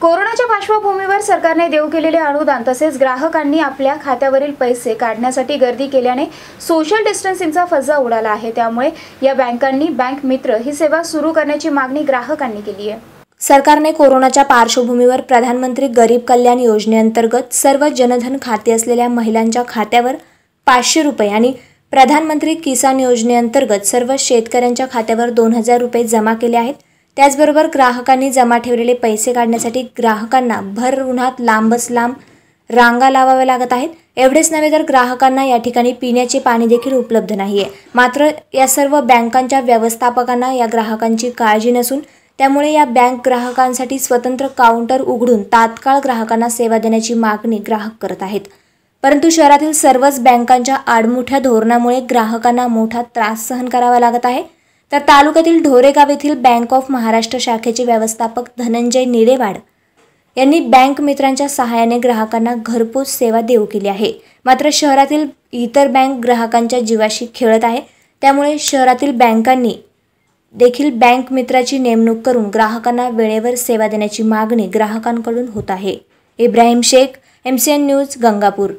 कोरोनाच्या पार्श्वभूमीवर सरकारने देऊ केलेले अनुदान तसेच ग्राहकांनी आपल्या खात्यावरील पैसे काढण्यासाठी गर्दी केल्याने सोशल डिस्टन्सिंगचा फज्जा उडाला आहे त्यामुळे या बँकांनी बँक मित्र ही सेवा सुरू करण्याची मागणी ग्राहकांनी केली आहे सरकारने कोरोनाच्या पार्श्वभूमीवर प्रधानमंत्री गरीब कल्याण योजनेअंतर्गत सर्व जनधन खाते असलेल्या महिलांच्या खात्यावर पाचशे रुपये आणि प्रधानमंत्री किसान योजनेअंतर्गत सर्व शेतकऱ्यांच्या खात्यावर दोन हजार रुपये जमा केले आहेत त्याचबरोबर ग्राहकांनी जमा ठेवलेले पैसे काढण्यासाठी ग्राहकांना भर उन्हात लांबच लांब रांगा लावाव्या लागत आहेत एवढेच नव्हे तर ग्राहकांना या ठिकाणी पिण्याचे पाणी देखील उपलब्ध नाही आहे मात्र या सर्व बँकांच्या व्यवस्थापकांना या ग्राहकांची काळजी नसून त्यामुळे या बँक ग्राहकांसाठी स्वतंत्र काउंटर उघडून तात्काळ ग्राहकांना सेवा देण्याची मागणी ग्राहक करत आहेत परंतु शहरातील सर्वच बँकांच्या आडमुठ्या धोरणामुळे ग्राहकांना मोठा त्रास सहन करावा लागत आहे तर तालुक्यातील ढोरेगाव येथील बँक ऑफ महाराष्ट्र शाखेचे व्यवस्थापक धनंजय निरेवाड यांनी बँक मित्रांच्या सहाय्याने ग्राहकांना घरपोच सेवा देऊ केली आहे मात्र शहरातील इतर बँक ग्राहकांच्या जीवाशी खेळत आहे त्यामुळे शहरातील बँकांनी देखील बँक मित्राची नेमणूक करून ग्राहकांना वेळेवर सेवा देण्याची मागणी ग्राहकांकडून होत आहे Ibrahim Shaikh M C N news Gangapur